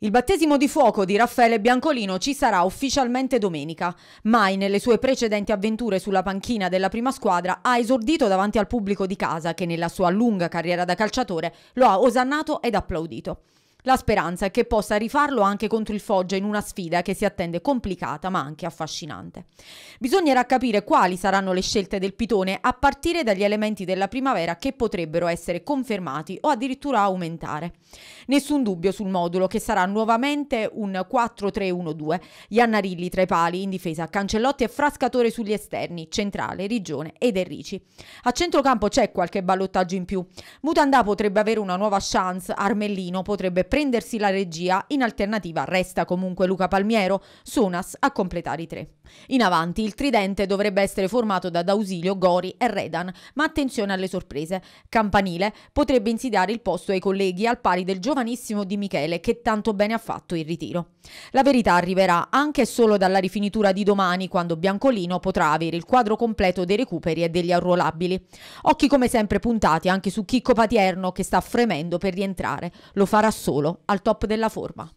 Il battesimo di fuoco di Raffaele Biancolino ci sarà ufficialmente domenica. Mai nelle sue precedenti avventure sulla panchina della prima squadra ha esordito davanti al pubblico di casa che nella sua lunga carriera da calciatore lo ha osannato ed applaudito. La speranza è che possa rifarlo anche contro il Foggia in una sfida che si attende complicata ma anche affascinante. Bisognerà capire quali saranno le scelte del Pitone a partire dagli elementi della primavera che potrebbero essere confermati o addirittura aumentare. Nessun dubbio sul modulo che sarà nuovamente un 4-3-1-2, Iannarilli tra i pali in difesa, Cancellotti e Frascatore sugli esterni, Centrale, Rigione ed Enrici. A centrocampo c'è qualche ballottaggio in più. Mutandà potrebbe avere una nuova chance, Armellino potrebbe prendersi la regia, in alternativa resta comunque Luca Palmiero, Sonas a completare i tre. In avanti il tridente dovrebbe essere formato da D'Ausilio, Gori e Redan, ma attenzione alle sorprese. Campanile potrebbe insidiare il posto ai colleghi al pari del giovanissimo Di Michele che tanto bene ha fatto il ritiro. La verità arriverà anche solo dalla rifinitura di domani quando Biancolino potrà avere il quadro completo dei recuperi e degli arruolabili. Occhi come sempre puntati anche su Chicco Patierno che sta fremendo per rientrare, lo farà solo solo al top della forma.